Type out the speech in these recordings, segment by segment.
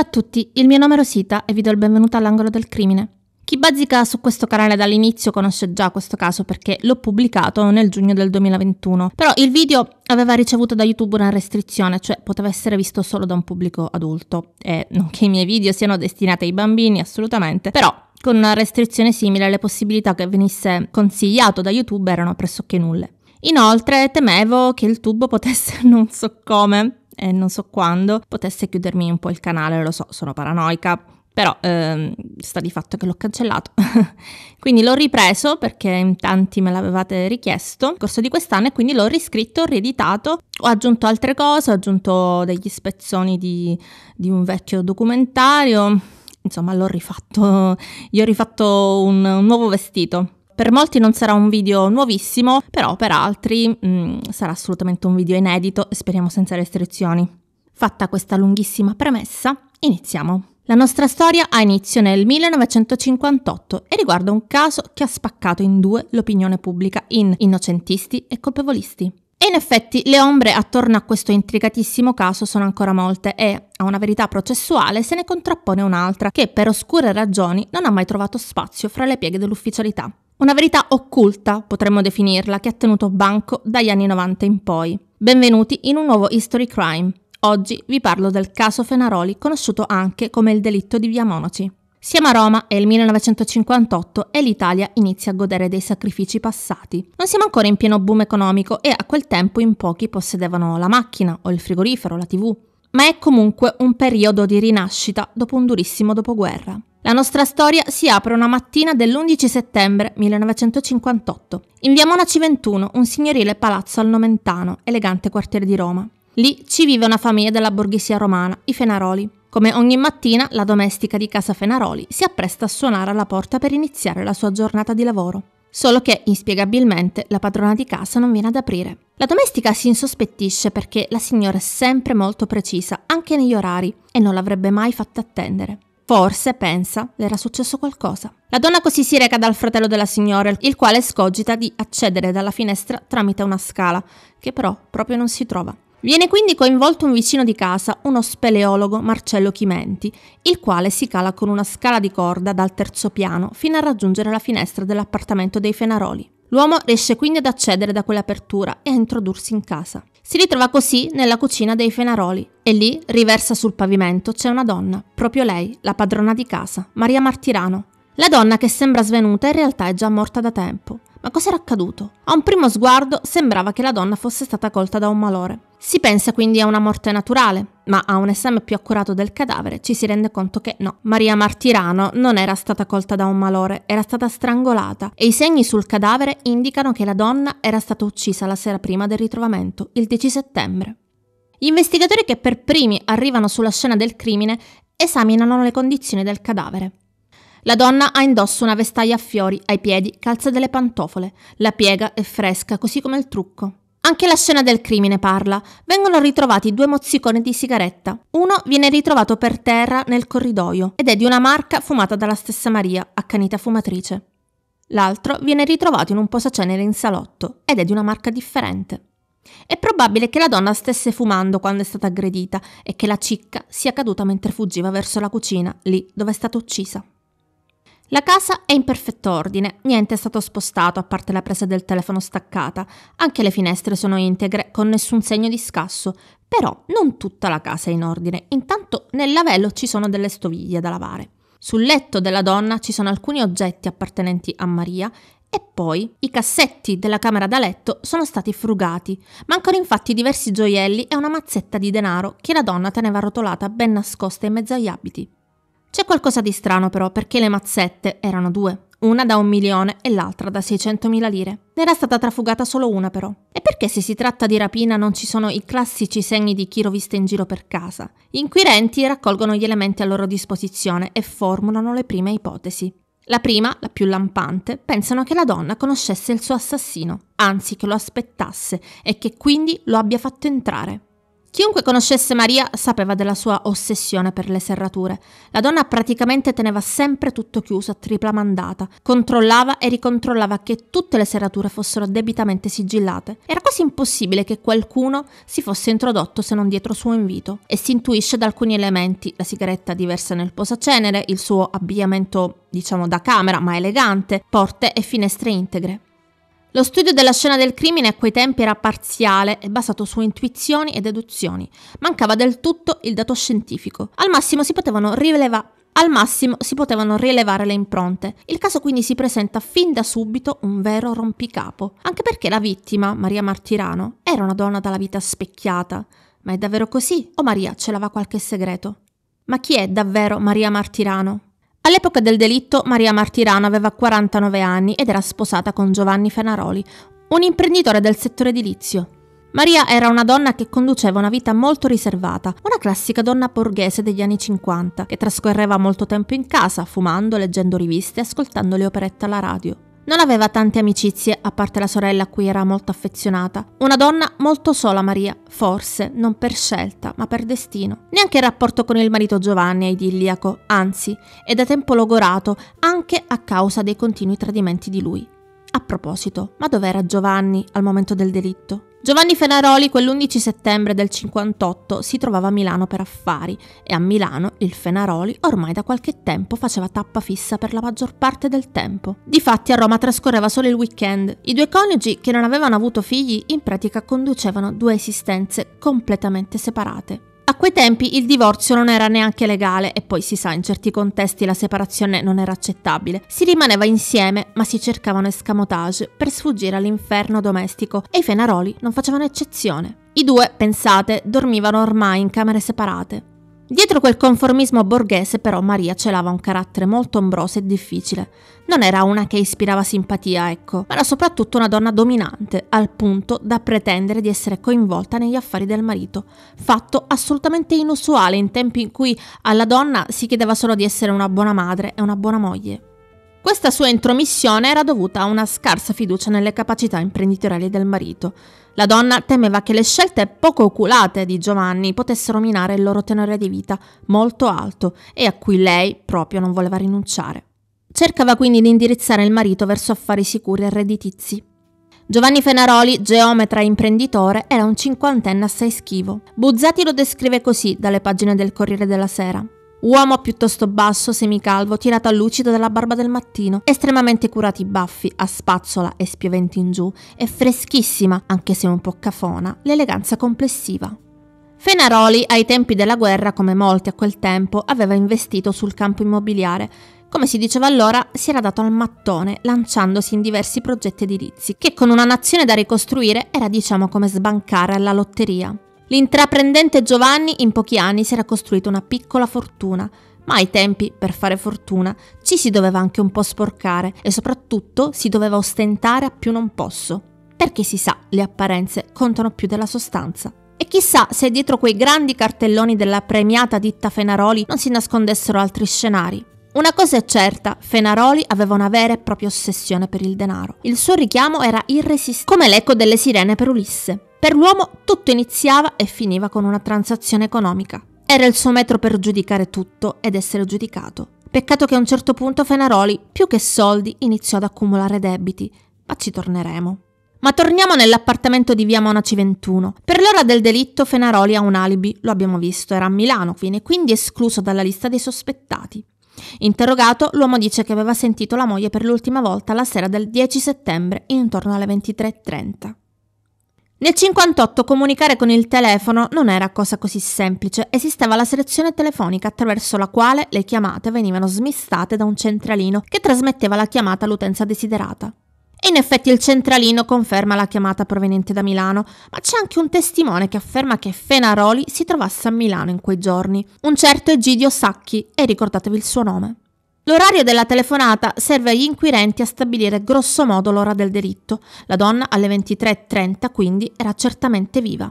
Ciao a tutti, il mio nome è Rosita e vi do il benvenuto all'angolo del crimine. Chi bazzica su questo canale dall'inizio conosce già questo caso perché l'ho pubblicato nel giugno del 2021, però il video aveva ricevuto da YouTube una restrizione, cioè poteva essere visto solo da un pubblico adulto, e non che i miei video siano destinati ai bambini assolutamente, però con una restrizione simile le possibilità che venisse consigliato da YouTube erano pressoché nulle. Inoltre temevo che il tubo potesse non so come e non so quando potesse chiudermi un po' il canale, lo so, sono paranoica, però ehm, sta di fatto che l'ho cancellato. quindi l'ho ripreso perché in tanti me l'avevate richiesto nel corso di quest'anno e quindi l'ho riscritto, rieditato, ho aggiunto altre cose, ho aggiunto degli spezzoni di, di un vecchio documentario, insomma l'ho rifatto, gli ho rifatto un, un nuovo vestito per molti non sarà un video nuovissimo, però per altri mh, mm, sarà assolutamente un video inedito e speriamo senza restrizioni. Fatta questa lunghissima premessa, iniziamo. La nostra storia ha inizio nel 1958 e riguarda un caso che ha spaccato in due l'opinione pubblica in innocentisti e colpevolisti. E in effetti le ombre attorno a questo intricatissimo caso sono ancora molte e a una verità processuale se ne contrappone un'altra che per oscure ragioni non ha mai trovato spazio fra le pieghe dell'ufficialità. Una verità occulta, potremmo definirla, che ha tenuto banco dagli anni 90 in poi. Benvenuti in un nuovo History Crime. Oggi vi parlo del caso Fenaroli, conosciuto anche come il delitto di Via Monoci. Siamo a Roma, è il 1958 e l'Italia inizia a godere dei sacrifici passati. Non siamo ancora in pieno boom economico e a quel tempo in pochi possedevano la macchina o il frigorifero, la tv. Ma è comunque un periodo di rinascita dopo un durissimo dopoguerra. La nostra storia si apre una mattina dell'11 settembre 1958. In via Monaci 21, un signorile palazzo al Nomentano, elegante quartiere di Roma. Lì ci vive una famiglia della borghesia romana, i Fenaroli. Come ogni mattina, la domestica di casa Fenaroli si appresta a suonare alla porta per iniziare la sua giornata di lavoro. Solo che, inspiegabilmente, la padrona di casa non viene ad aprire. La domestica si insospettisce perché la signora è sempre molto precisa, anche negli orari, e non l'avrebbe mai fatta attendere. Forse, pensa, le era successo qualcosa. La donna così si reca dal fratello della signora, il quale scogita di accedere dalla finestra tramite una scala, che però proprio non si trova. Viene quindi coinvolto un vicino di casa, uno speleologo Marcello Chimenti, il quale si cala con una scala di corda dal terzo piano fino a raggiungere la finestra dell'appartamento dei Fenaroli. L'uomo riesce quindi ad accedere da quell'apertura e a introdursi in casa. Si ritrova così nella cucina dei Fenaroli e lì, riversa sul pavimento, c'è una donna, proprio lei, la padrona di casa, Maria Martirano. La donna che sembra svenuta in realtà è già morta da tempo. Ma cos'era accaduto? A un primo sguardo sembrava che la donna fosse stata colta da un malore. Si pensa quindi a una morte naturale, ma a un esame più accurato del cadavere ci si rende conto che no, Maria Martirano non era stata colta da un malore, era stata strangolata e i segni sul cadavere indicano che la donna era stata uccisa la sera prima del ritrovamento, il 10 settembre. Gli investigatori che per primi arrivano sulla scena del crimine esaminano le condizioni del cadavere. La donna ha indosso una vestaglia a fiori ai piedi, calza delle pantofole. La piega è fresca, così come il trucco. Anche la scena del crimine parla. Vengono ritrovati due mozziconi di sigaretta. Uno viene ritrovato per terra nel corridoio ed è di una marca fumata dalla stessa Maria, accanita fumatrice. L'altro viene ritrovato in un posacenere in salotto ed è di una marca differente. È probabile che la donna stesse fumando quando è stata aggredita e che la cicca sia caduta mentre fuggiva verso la cucina, lì dove è stata uccisa. La casa è in perfetto ordine, niente è stato spostato a parte la presa del telefono staccata, anche le finestre sono integre, con nessun segno di scasso, però non tutta la casa è in ordine, intanto nel lavello ci sono delle stoviglie da lavare. Sul letto della donna ci sono alcuni oggetti appartenenti a Maria e poi i cassetti della camera da letto sono stati frugati. Mancano infatti diversi gioielli e una mazzetta di denaro che la donna teneva rotolata ben nascosta in mezzo agli abiti. C'è qualcosa di strano però, perché le mazzette erano due, una da un milione e l'altra da 600.000 lire. Ne era stata trafugata solo una però. E perché se si tratta di rapina non ci sono i classici segni di chi rovista in giro per casa? Gli inquirenti raccolgono gli elementi a loro disposizione e formulano le prime ipotesi. La prima, la più lampante, pensano che la donna conoscesse il suo assassino, anzi che lo aspettasse e che quindi lo abbia fatto entrare. Chiunque conoscesse Maria sapeva della sua ossessione per le serrature. La donna praticamente teneva sempre tutto chiuso a tripla mandata, controllava e ricontrollava che tutte le serrature fossero debitamente sigillate. Era quasi impossibile che qualcuno si fosse introdotto se non dietro suo invito, e si intuisce da alcuni elementi, la sigaretta diversa nel posacenere, il suo abbigliamento diciamo da camera ma elegante, porte e finestre integre. Lo studio della scena del crimine a quei tempi era parziale e basato su intuizioni e deduzioni. Mancava del tutto il dato scientifico. Al massimo si potevano rilevare al massimo si potevano rilevare le impronte. Il caso quindi si presenta fin da subito un vero rompicapo, anche perché la vittima, Maria Martirano, era una donna dalla vita specchiata. Ma è davvero così? O Maria ce celava qualche segreto? Ma chi è davvero Maria Martirano? All'epoca del delitto Maria Martirano aveva 49 anni ed era sposata con Giovanni Fenaroli, un imprenditore del settore edilizio. Maria era una donna che conduceva una vita molto riservata, una classica donna borghese degli anni 50, che trascorreva molto tempo in casa, fumando, leggendo riviste e ascoltando le operette alla radio. Non aveva tante amicizie, a parte la sorella a cui era molto affezionata. Una donna molto sola Maria, forse, non per scelta, ma per destino. Neanche il rapporto con il marito Giovanni è idilliaco, anzi, è da tempo logorato, anche a causa dei continui tradimenti di lui. A proposito, ma dov'era Giovanni al momento del delitto? Giovanni Fenaroli quell'11 settembre del 58 si trovava a Milano per affari e a Milano il Fenaroli ormai da qualche tempo faceva tappa fissa per la maggior parte del tempo. Difatti a Roma trascorreva solo il weekend. I due coniugi che non avevano avuto figli in pratica conducevano due esistenze completamente separate. A quei tempi il divorzio non era neanche legale e poi si sa, in certi contesti la separazione non era accettabile. Si rimaneva insieme, ma si cercavano escamotage per sfuggire all'inferno domestico e i Fenaroli non facevano eccezione. I due, pensate, dormivano ormai in camere separate. Dietro quel conformismo borghese però Maria celava un carattere molto ombroso e difficile. Non era una che ispirava simpatia, ecco, ma era soprattutto una donna dominante, al punto da pretendere di essere coinvolta negli affari del marito, fatto assolutamente inusuale in tempi in cui alla donna si chiedeva solo di essere una buona madre e una buona moglie. Questa sua intromissione era dovuta a una scarsa fiducia nelle capacità imprenditoriali del marito, la donna temeva che le scelte poco oculate di Giovanni potessero minare il loro tenore di vita molto alto e a cui lei proprio non voleva rinunciare. Cercava quindi di indirizzare il marito verso affari sicuri e redditizi. Giovanni Fenaroli, geometra e imprenditore, era un cinquantenne assai schivo. Buzzati lo descrive così dalle pagine del Corriere della Sera. Uomo piuttosto basso, semicalvo, tirato a lucido dalla barba del mattino, estremamente curati i baffi, a spazzola e spioventi in giù, e freschissima, anche se un po' cafona, l'eleganza complessiva. Fenaroli, ai tempi della guerra, come molti a quel tempo, aveva investito sul campo immobiliare. Come si diceva allora, si era dato al mattone, lanciandosi in diversi progetti edilizi, che con una nazione da ricostruire era diciamo come sbancare alla lotteria. L'intraprendente Giovanni in pochi anni si era costruito una piccola fortuna, ma ai tempi, per fare fortuna, ci si doveva anche un po' sporcare e soprattutto si doveva ostentare a più non posso, perché si sa, le apparenze contano più della sostanza. E chissà se dietro quei grandi cartelloni della premiata ditta Fenaroli non si nascondessero altri scenari. Una cosa è certa, Fenaroli aveva una vera e propria ossessione per il denaro. Il suo richiamo era irresistibile, come l'eco delle sirene per Ulisse. Per l'uomo tutto iniziava e finiva con una transazione economica. Era il suo metro per giudicare tutto ed essere giudicato. Peccato che a un certo punto Fenaroli, più che soldi, iniziò ad accumulare debiti, ma ci torneremo. Ma torniamo nell'appartamento di via Monaci 21. Per l'ora del delitto Fenaroli ha un alibi, lo abbiamo visto, era a Milano, viene quindi escluso dalla lista dei sospettati. Interrogato, l'uomo dice che aveva sentito la moglie per l'ultima volta la sera del 10 settembre intorno alle 23.30. Nel 58 comunicare con il telefono non era cosa così semplice, esisteva la selezione telefonica attraverso la quale le chiamate venivano smistate da un centralino che trasmetteva la chiamata all'utenza desiderata. E in effetti il centralino conferma la chiamata proveniente da Milano, ma c'è anche un testimone che afferma che Fenaroli si trovasse a Milano in quei giorni, un certo Egidio Sacchi, e ricordatevi il suo nome. L'orario della telefonata serve agli inquirenti a stabilire grossomodo l'ora del delitto. La donna alle 23.30 quindi era certamente viva.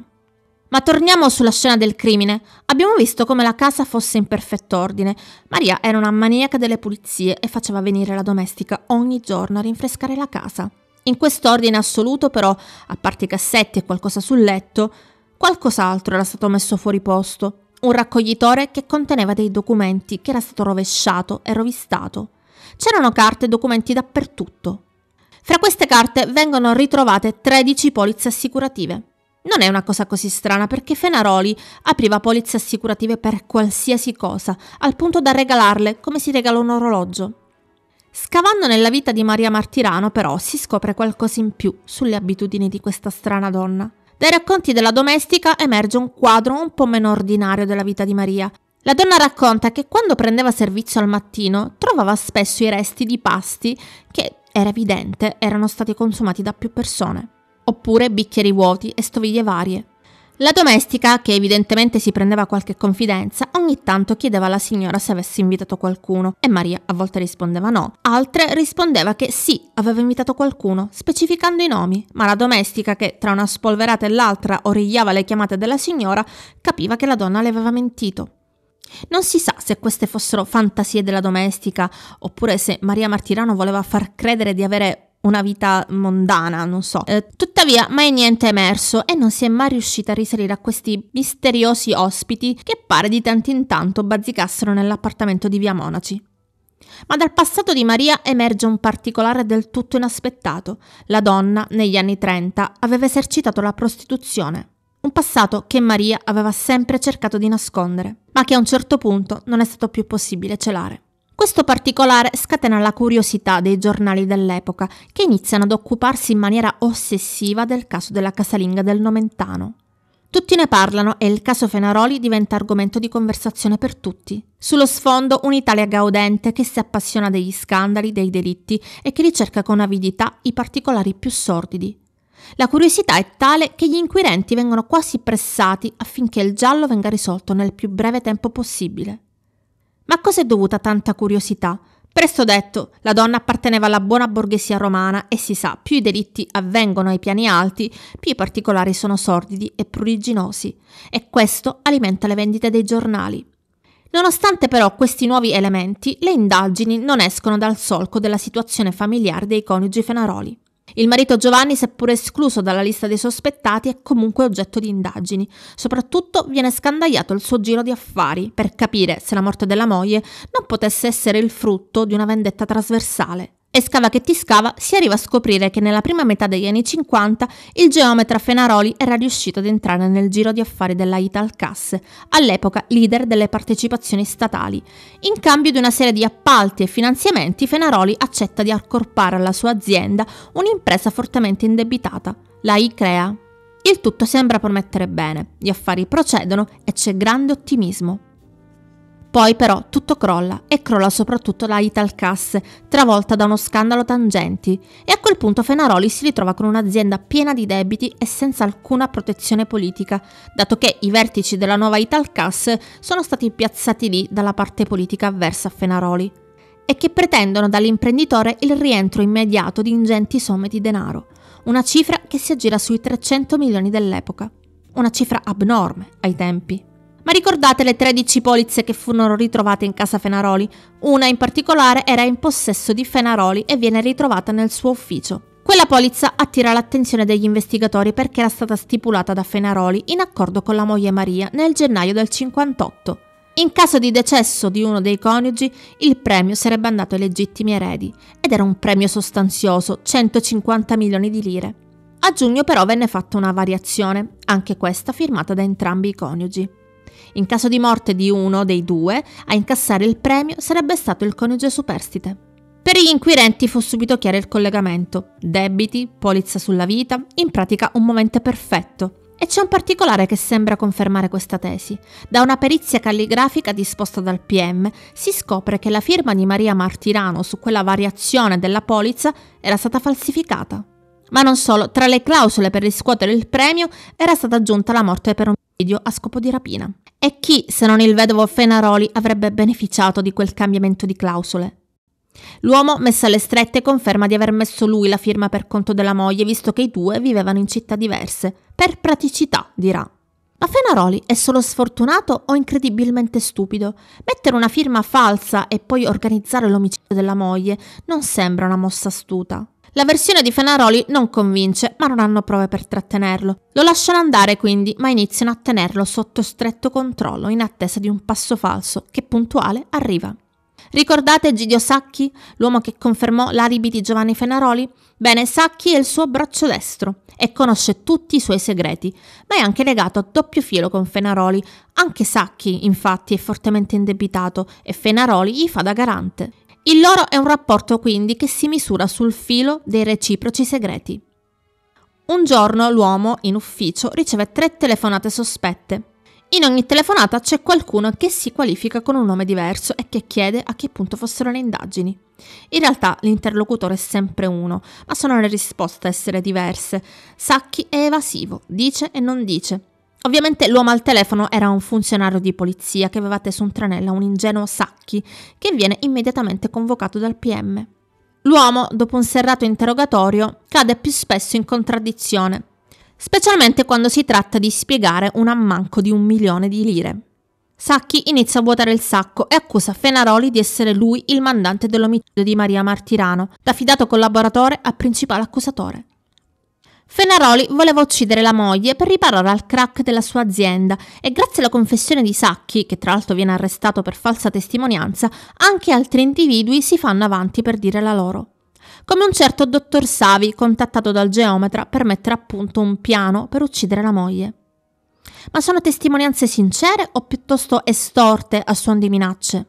Ma torniamo sulla scena del crimine. Abbiamo visto come la casa fosse in perfetto ordine. Maria era una maniaca delle pulizie e faceva venire la domestica ogni giorno a rinfrescare la casa. In quest'ordine assoluto, però, a parte i cassetti e qualcosa sul letto, qualcos'altro era stato messo fuori posto un raccoglitore che conteneva dei documenti che era stato rovesciato e rovistato. C'erano carte e documenti dappertutto. Fra queste carte vengono ritrovate 13 polizze assicurative. Non è una cosa così strana perché Fenaroli apriva polizze assicurative per qualsiasi cosa, al punto da regalarle come si regala un orologio. Scavando nella vita di Maria Martirano però si scopre qualcosa in più sulle abitudini di questa strana donna. Dai racconti della domestica emerge un quadro un po' meno ordinario della vita di Maria. La donna racconta che quando prendeva servizio al mattino trovava spesso i resti di pasti che, era evidente, erano stati consumati da più persone, oppure bicchieri vuoti e stoviglie varie. La domestica, che evidentemente si prendeva qualche confidenza, ogni tanto chiedeva alla signora se avesse invitato qualcuno e Maria a volte rispondeva no, altre rispondeva che sì, aveva invitato qualcuno, specificando i nomi, ma la domestica, che tra una spolverata e l'altra origliava le chiamate della signora, capiva che la donna le aveva mentito. Non si sa se queste fossero fantasie della domestica, oppure se Maria Martirano voleva far credere di avere una vita mondana, non so. Eh, tuttavia, mai niente è emerso e non si è mai riuscita a risalire a questi misteriosi ospiti che pare di tanto in tanto bazzicassero nell'appartamento di Via Monaci. Ma dal passato di Maria emerge un particolare del tutto inaspettato. La donna, negli anni 30, aveva esercitato la prostituzione. Un passato che Maria aveva sempre cercato di nascondere, ma che a un certo punto non è stato più possibile celare. Questo particolare scatena la curiosità dei giornali dell'epoca, che iniziano ad occuparsi in maniera ossessiva del caso della casalinga del Nomentano. Tutti ne parlano e il caso Fenaroli diventa argomento di conversazione per tutti. Sullo sfondo un'Italia gaudente che si appassiona degli scandali, dei delitti e che ricerca con avidità i particolari più sordidi. La curiosità è tale che gli inquirenti vengono quasi pressati affinché il giallo venga risolto nel più breve tempo possibile. Ma a cosa è dovuta tanta curiosità? Presto detto, la donna apparteneva alla buona borghesia romana e si sa, più i delitti avvengono ai piani alti, più i particolari sono sordidi e pruriginosi, e questo alimenta le vendite dei giornali. Nonostante però questi nuovi elementi, le indagini non escono dal solco della situazione familiare dei coniugi Fenaroli. Il marito Giovanni, seppur escluso dalla lista dei sospettati, è comunque oggetto di indagini. Soprattutto viene scandagliato il suo giro di affari per capire se la morte della moglie non potesse essere il frutto di una vendetta trasversale. E scava che ti scava, si arriva a scoprire che nella prima metà degli anni 50 il geometra Fenaroli era riuscito ad entrare nel giro di affari della Italcasse, all'epoca leader delle partecipazioni statali. In cambio di una serie di appalti e finanziamenti, Fenaroli accetta di accorpare alla sua azienda un'impresa fortemente indebitata, la ICREA. Il tutto sembra promettere bene, gli affari procedono e c'è grande ottimismo. Poi però tutto crolla e crolla soprattutto la Italcass, travolta da uno scandalo tangenti, e a quel punto Fenaroli si ritrova con un'azienda piena di debiti e senza alcuna protezione politica, dato che i vertici della nuova Italcass sono stati piazzati lì dalla parte politica avversa a Fenaroli e che pretendono dall'imprenditore il rientro immediato di ingenti somme di denaro, una cifra che si aggira sui 300 milioni dell'epoca, una cifra abnorme ai tempi. Ma ricordate le 13 polizze che furono ritrovate in casa Fenaroli? Una in particolare era in possesso di Fenaroli e viene ritrovata nel suo ufficio. Quella polizza attira l'attenzione degli investigatori perché era stata stipulata da Fenaroli in accordo con la moglie Maria nel gennaio del 58. In caso di decesso di uno dei coniugi, il premio sarebbe andato ai legittimi eredi ed era un premio sostanzioso, 150 milioni di lire. A giugno però venne fatta una variazione, anche questa firmata da entrambi i coniugi. In caso di morte di uno dei due, a incassare il premio sarebbe stato il coniuge superstite. Per gli inquirenti fu subito chiaro il collegamento. Debiti, polizza sulla vita, in pratica un momento perfetto. E c'è un particolare che sembra confermare questa tesi. Da una perizia calligrafica disposta dal PM si scopre che la firma di Maria Martirano su quella variazione della polizza era stata falsificata. Ma non solo, tra le clausole per riscuotere il premio era stata aggiunta la morte per un a scopo di rapina. E chi, se non il vedovo Fenaroli, avrebbe beneficiato di quel cambiamento di clausole? L'uomo, messo alle strette, conferma di aver messo lui la firma per conto della moglie, visto che i due vivevano in città diverse, per praticità, dirà. Ma Fenaroli è solo sfortunato o incredibilmente stupido? Mettere una firma falsa e poi organizzare l'omicidio della moglie non sembra una mossa astuta. La versione di Fenaroli non convince, ma non hanno prove per trattenerlo. Lo lasciano andare quindi, ma iniziano a tenerlo sotto stretto controllo in attesa di un passo falso che puntuale arriva. Ricordate Gidio Sacchi, l'uomo che confermò l'alibi di Giovanni Fenaroli? Bene, Sacchi è il suo braccio destro e conosce tutti i suoi segreti, ma è anche legato a doppio filo con Fenaroli. Anche Sacchi, infatti, è fortemente indebitato e Fenaroli gli fa da garante. Il loro è un rapporto quindi che si misura sul filo dei reciproci segreti. Un giorno l'uomo in ufficio riceve tre telefonate sospette. In ogni telefonata c'è qualcuno che si qualifica con un nome diverso e che chiede a che punto fossero le indagini. In realtà l'interlocutore è sempre uno, ma sono le risposte a essere diverse. Sacchi è evasivo, dice e non dice. Ovviamente l'uomo al telefono era un funzionario di polizia che aveva teso un tranello a un ingenuo Sacchi, che viene immediatamente convocato dal PM. L'uomo, dopo un serrato interrogatorio, cade più spesso in contraddizione, specialmente quando si tratta di spiegare un ammanco di un milione di lire. Sacchi inizia a vuotare il sacco e accusa Fenaroli di essere lui il mandante dell'omicidio di Maria Martirano, da fidato collaboratore a principale accusatore. Fenaroli voleva uccidere la moglie per riparare al crack della sua azienda e grazie alla confessione di Sacchi, che tra l'altro viene arrestato per falsa testimonianza, anche altri individui si fanno avanti per dire la loro. Come un certo dottor Savi, contattato dal geometra per mettere a punto un piano per uccidere la moglie. Ma sono testimonianze sincere o piuttosto estorte a suon di minacce?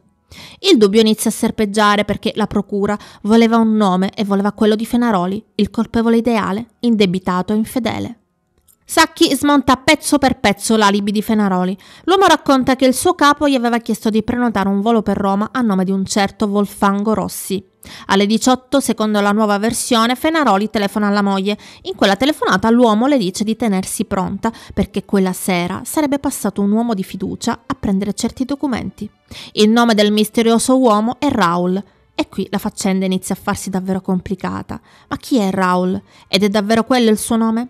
Il dubbio inizia a serpeggiare perché la procura voleva un nome e voleva quello di Fenaroli, il colpevole ideale, indebitato e infedele. Sacchi smonta pezzo per pezzo l'alibi di Fenaroli. L'uomo racconta che il suo capo gli aveva chiesto di prenotare un volo per Roma a nome di un certo Volfango Rossi, alle 18, secondo la nuova versione, Fenaroli telefona alla moglie. In quella telefonata l'uomo le dice di tenersi pronta perché quella sera sarebbe passato un uomo di fiducia a prendere certi documenti. Il nome del misterioso uomo è Raul. E qui la faccenda inizia a farsi davvero complicata. Ma chi è Raul? Ed è davvero quello il suo nome?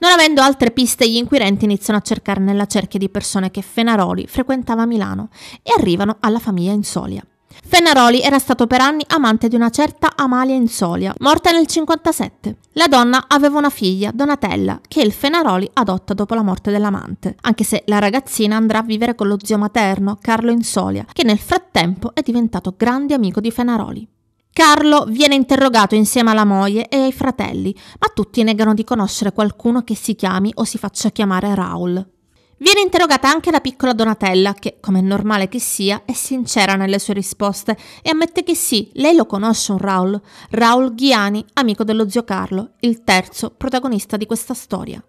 Non avendo altre piste, gli inquirenti iniziano a cercare nella cerchia di persone che Fenaroli frequentava a Milano e arrivano alla famiglia Insolia. Fennaroli era stato per anni amante di una certa Amalia Insolia, morta nel 57. La donna aveva una figlia, Donatella, che il Fenaroli adotta dopo la morte dell'amante, anche se la ragazzina andrà a vivere con lo zio materno, Carlo Insolia, che nel frattempo è diventato grande amico di Fenaroli. Carlo viene interrogato insieme alla moglie e ai fratelli, ma tutti negano di conoscere qualcuno che si chiami o si faccia chiamare Raul. Viene interrogata anche la piccola Donatella, che, come è normale che sia, è sincera nelle sue risposte e ammette che sì, lei lo conosce un Raul, Raul Ghiani, amico dello zio Carlo, il terzo protagonista di questa storia.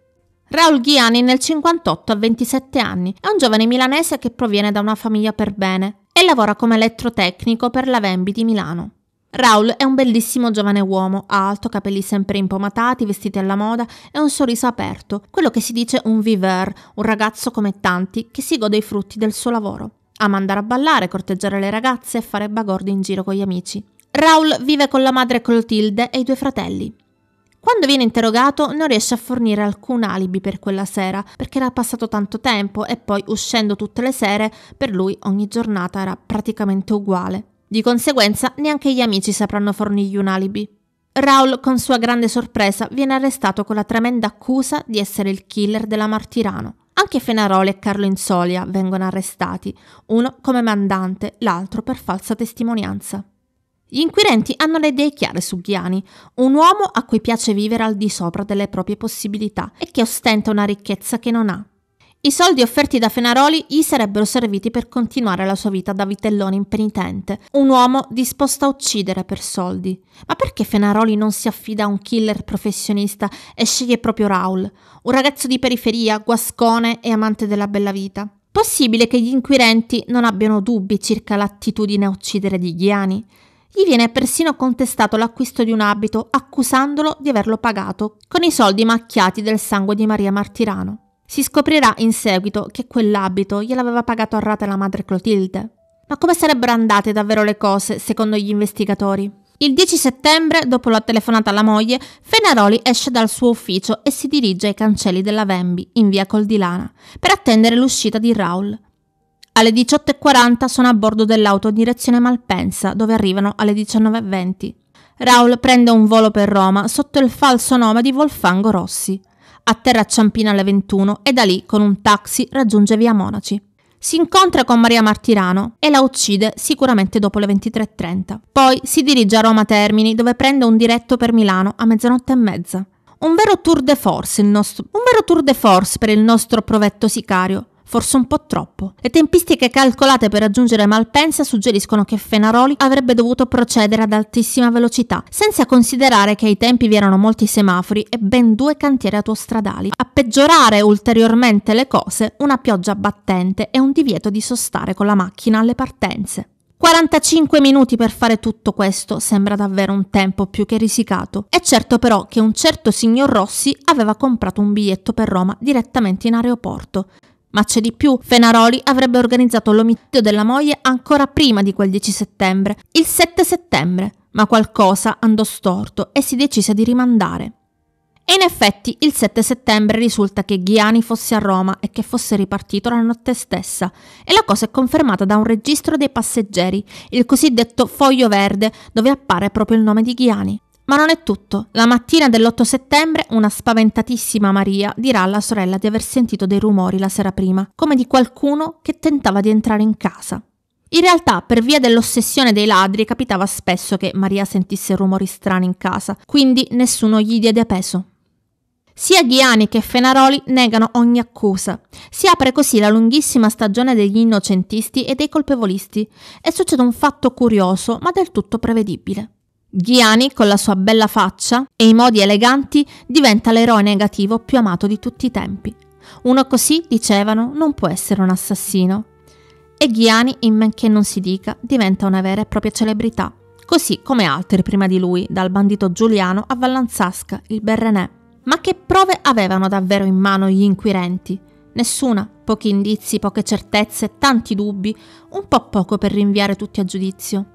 Raul Ghiani nel 58 ha 27 anni, è un giovane milanese che proviene da una famiglia per bene e lavora come elettrotecnico per la Vembi di Milano. Raul è un bellissimo giovane uomo, alto, capelli sempre impomatati, vestiti alla moda e un sorriso aperto, quello che si dice un viveur, un ragazzo come tanti che si gode i frutti del suo lavoro. Ama andare a ballare, corteggiare le ragazze e fare bagordi in giro con gli amici. Raul vive con la madre Clotilde e i due fratelli. Quando viene interrogato non riesce a fornire alcun alibi per quella sera, perché era passato tanto tempo e poi uscendo tutte le sere, per lui ogni giornata era praticamente uguale. Di conseguenza neanche gli amici sapranno fornirgli un alibi. Raul, con sua grande sorpresa, viene arrestato con la tremenda accusa di essere il killer della Martirano. Anche Fenarole e Carlo Insolia vengono arrestati, uno come mandante, l'altro per falsa testimonianza. Gli inquirenti hanno le idee chiare su Ghiani, un uomo a cui piace vivere al di sopra delle proprie possibilità e che ostenta una ricchezza che non ha. I soldi offerti da Fenaroli gli sarebbero serviti per continuare la sua vita da vitellone impenitente, un uomo disposto a uccidere per soldi. Ma perché Fenaroli non si affida a un killer professionista e sceglie proprio Raul, un ragazzo di periferia, guascone e amante della bella vita? Possibile che gli inquirenti non abbiano dubbi circa l'attitudine a uccidere di Ghiani? Gli viene persino contestato l'acquisto di un abito accusandolo di averlo pagato con i soldi macchiati del sangue di Maria Martirano. Si scoprirà in seguito che quell'abito gliel'aveva pagato a rate la madre Clotilde. Ma come sarebbero andate davvero le cose, secondo gli investigatori? Il 10 settembre, dopo la telefonata alla moglie, Fenaroli esce dal suo ufficio e si dirige ai cancelli della Vembi, in via Coldilana, per attendere l'uscita di Raul. Alle 18.40 sono a bordo dell'auto in direzione Malpensa, dove arrivano alle 19.20. Raul prende un volo per Roma sotto il falso nome di Wolfango Rossi atterra a Ciampina alle 21 e da lì con un taxi raggiunge via Monaci. Si incontra con Maria Martirano e la uccide sicuramente dopo le 23.30. Poi si dirige a Roma Termini dove prende un diretto per Milano a mezzanotte e mezza. Un vero tour de force, nostro, un vero tour de force per il nostro provetto sicario forse un po' troppo. Le tempistiche calcolate per raggiungere Malpensa suggeriscono che Fenaroli avrebbe dovuto procedere ad altissima velocità, senza considerare che ai tempi vi erano molti semafori e ben due cantieri autostradali. A peggiorare ulteriormente le cose, una pioggia battente e un divieto di sostare con la macchina alle partenze. 45 minuti per fare tutto questo sembra davvero un tempo più che risicato. È certo però che un certo signor Rossi aveva comprato un biglietto per Roma direttamente in aeroporto, ma c'è di più, Fenaroli avrebbe organizzato l'omicidio della moglie ancora prima di quel 10 settembre, il 7 settembre, ma qualcosa andò storto e si decise di rimandare. E in effetti il 7 settembre risulta che Ghiani fosse a Roma e che fosse ripartito la notte stessa e la cosa è confermata da un registro dei passeggeri, il cosiddetto foglio verde dove appare proprio il nome di Ghiani. Ma non è tutto. La mattina dell'8 settembre una spaventatissima Maria dirà alla sorella di aver sentito dei rumori la sera prima, come di qualcuno che tentava di entrare in casa. In realtà, per via dell'ossessione dei ladri, capitava spesso che Maria sentisse rumori strani in casa, quindi nessuno gli diede peso. Sia Ghiani che Fenaroli negano ogni accusa. Si apre così la lunghissima stagione degli innocentisti e dei colpevolisti e succede un fatto curioso, ma del tutto prevedibile. Ghiani, con la sua bella faccia e i modi eleganti, diventa l'eroe negativo più amato di tutti i tempi. Uno così, dicevano, non può essere un assassino. E Ghiani, in men che non si dica, diventa una vera e propria celebrità, così come altri prima di lui, dal bandito Giuliano a Vallanzasca, il Berrenè. Ma che prove avevano davvero in mano gli inquirenti? Nessuna, pochi indizi, poche certezze, tanti dubbi, un po' poco per rinviare tutti a giudizio.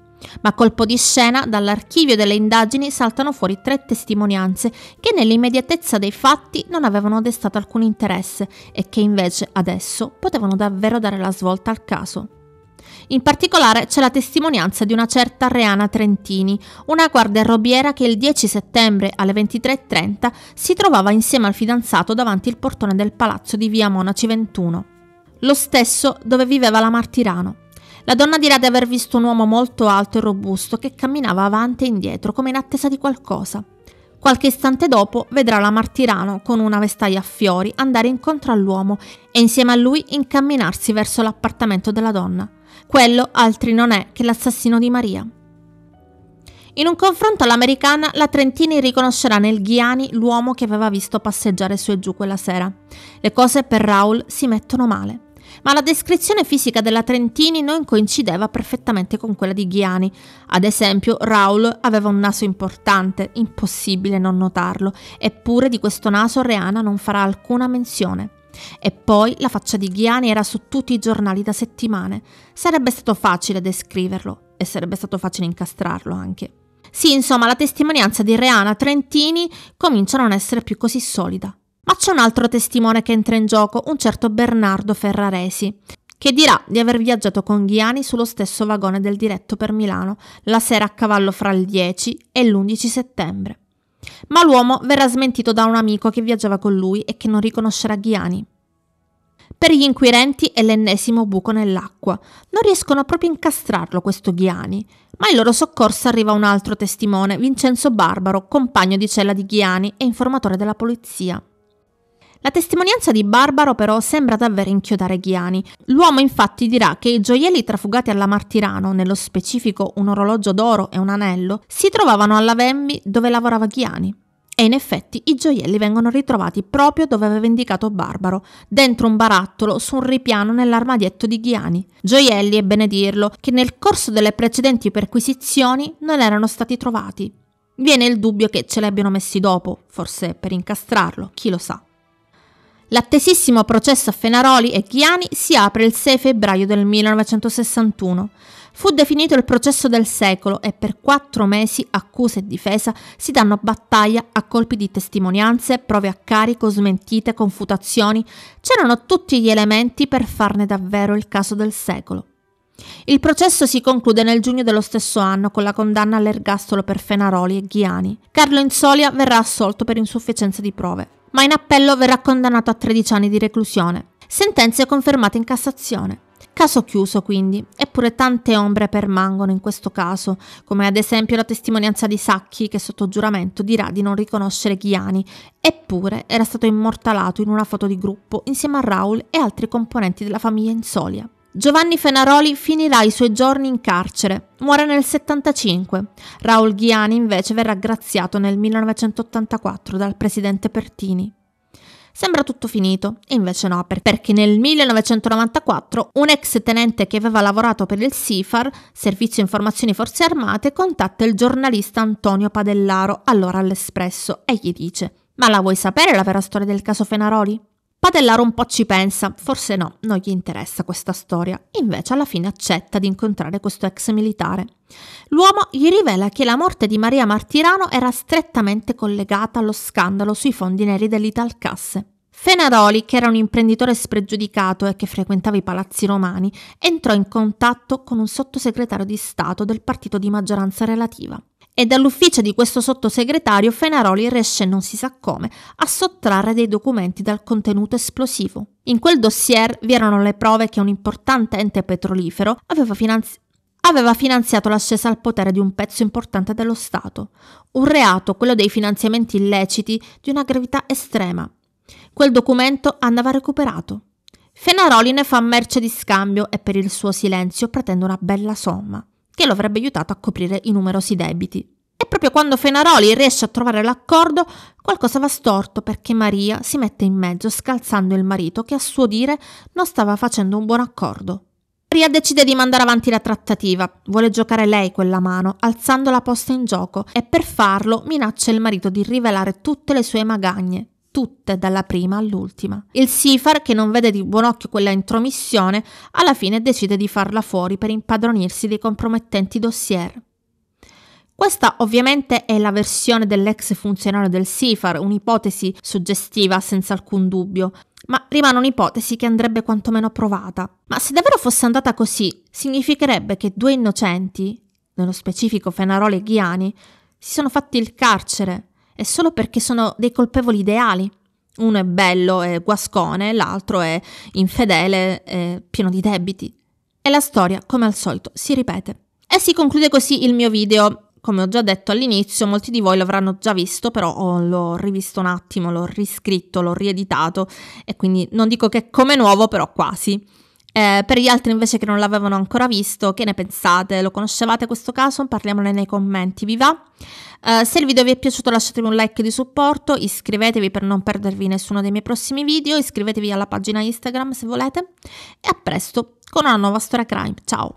Ma colpo di scena, dall'archivio delle indagini saltano fuori tre testimonianze che nell'immediatezza dei fatti non avevano destato alcun interesse e che invece adesso potevano davvero dare la svolta al caso. In particolare c'è la testimonianza di una certa Reana Trentini, una guardiarrobiera che il 10 settembre alle 23.30 si trovava insieme al fidanzato davanti il portone del palazzo di via Monaci 21, lo stesso dove viveva la Martirano. La donna dirà di aver visto un uomo molto alto e robusto che camminava avanti e indietro come in attesa di qualcosa. Qualche istante dopo vedrà la Martirano con una vestaglia a fiori andare incontro all'uomo e insieme a lui incamminarsi verso l'appartamento della donna. Quello altri non è che l'assassino di Maria. In un confronto all'americana, la Trentini riconoscerà nel Ghiani l'uomo che aveva visto passeggiare su e giù quella sera. Le cose per Raul si mettono male ma la descrizione fisica della Trentini non coincideva perfettamente con quella di Ghiani. Ad esempio, Raul aveva un naso importante, impossibile non notarlo, eppure di questo naso Reana non farà alcuna menzione. E poi la faccia di Ghiani era su tutti i giornali da settimane. Sarebbe stato facile descriverlo e sarebbe stato facile incastrarlo anche. Sì, insomma, la testimonianza di Reana Trentini comincia a non essere più così solida. Ma c'è un altro testimone che entra in gioco, un certo Bernardo Ferraresi, che dirà di aver viaggiato con Ghiani sullo stesso vagone del diretto per Milano, la sera a cavallo fra il 10 e l'11 settembre. Ma l'uomo verrà smentito da un amico che viaggiava con lui e che non riconoscerà Ghiani. Per gli inquirenti è l'ennesimo buco nell'acqua. Non riescono proprio a incastrarlo questo Ghiani, ma in loro soccorso arriva un altro testimone, Vincenzo Barbaro, compagno di cella di Ghiani e informatore della polizia. La testimonianza di Barbaro però sembra davvero inchiodare Ghiani. L'uomo infatti dirà che i gioielli trafugati alla Martirano, nello specifico un orologio d'oro e un anello, si trovavano alla Vembi dove lavorava Ghiani. E in effetti i gioielli vengono ritrovati proprio dove aveva indicato Barbaro, dentro un barattolo su un ripiano nell'armadietto di Ghiani. Gioielli, è bene dirlo, che nel corso delle precedenti perquisizioni non erano stati trovati. Viene il dubbio che ce li abbiano messi dopo, forse per incastrarlo, chi lo sa. L'attesissimo processo a Fenaroli e Ghiani si apre il 6 febbraio del 1961. Fu definito il processo del secolo e per quattro mesi accusa e difesa si danno battaglia a colpi di testimonianze, prove a carico, smentite, confutazioni. C'erano tutti gli elementi per farne davvero il caso del secolo. Il processo si conclude nel giugno dello stesso anno con la condanna all'ergastolo per Fenaroli e Ghiani. Carlo Insolia verrà assolto per insufficienza di prove, ma in appello verrà condannato a 13 anni di reclusione. Sentenze confermate in Cassazione. Caso chiuso quindi, eppure tante ombre permangono in questo caso, come ad esempio la testimonianza di Sacchi che sotto giuramento dirà di non riconoscere Ghiani, eppure era stato immortalato in una foto di gruppo insieme a Raul e altri componenti della famiglia Insolia. Giovanni Fenaroli finirà i suoi giorni in carcere, muore nel 75. Raul Ghiani invece verrà graziato nel 1984 dal presidente Pertini. Sembra tutto finito, invece no, perché nel 1994 un ex tenente che aveva lavorato per il SIFAR, Servizio Informazioni Forze Armate, contatta il giornalista Antonio Padellaro, allora all'Espresso, e gli dice: Ma la vuoi sapere la vera storia del caso Fenaroli? Padellaro un po' ci pensa, forse no, non gli interessa questa storia, invece alla fine accetta di incontrare questo ex militare. L'uomo gli rivela che la morte di Maria Martirano era strettamente collegata allo scandalo sui fondi neri dell'Italcasse. Fenaroli, che era un imprenditore spregiudicato e che frequentava i palazzi romani, entrò in contatto con un sottosegretario di Stato del partito di maggioranza relativa e dall'ufficio di questo sottosegretario Fenaroli riesce non si sa come a sottrarre dei documenti dal contenuto esplosivo. In quel dossier vi erano le prove che un importante ente petrolifero aveva, finanzi- aveva finanziato l'ascesa al potere di un pezzo importante dello Stato, un reato, quello dei finanziamenti illeciti, di una gravità estrema. Quel documento andava recuperato. Fenaroli ne fa merce di scambio e per il suo silenzio pretende una bella somma che lo avrebbe aiutato a coprire i numerosi debiti. E proprio quando Fenaroli riesce a trovare l'accordo, qualcosa va storto perché Maria si mette in mezzo scalzando il marito che a suo dire non stava facendo un buon accordo. Maria decide di mandare avanti la trattativa, vuole giocare lei quella mano, alzando la posta in gioco e per farlo minaccia il marito di rivelare tutte le sue magagne tutte dalla prima all'ultima. Il Sifar, che non vede di buon occhio quella intromissione, alla fine decide di farla fuori per impadronirsi dei compromettenti dossier. Questa ovviamente è la versione dell'ex funzionario del Sifar, un'ipotesi suggestiva senza alcun dubbio, ma rimane un'ipotesi che andrebbe quantomeno provata. Ma se davvero fosse andata così, significherebbe che due innocenti, nello specifico Fenaroli e Ghiani, si sono fatti il carcere è solo perché sono dei colpevoli ideali. Uno è bello e guascone, l'altro è infedele e pieno di debiti. E la storia, come al solito, si ripete. E si conclude così il mio video. Come ho già detto all'inizio, molti di voi l'avranno già visto, però oh, l'ho rivisto un attimo, l'ho riscritto, l'ho rieditato e quindi non dico che come nuovo, però quasi. Eh, per gli altri invece che non l'avevano ancora visto, che ne pensate? Lo conoscevate questo caso? Parliamone nei commenti, vi va? Eh, se il video vi è piaciuto lasciatemi un like di supporto, iscrivetevi per non perdervi nessuno dei miei prossimi video, iscrivetevi alla pagina Instagram se volete e a presto con una nuova storia crime. Ciao!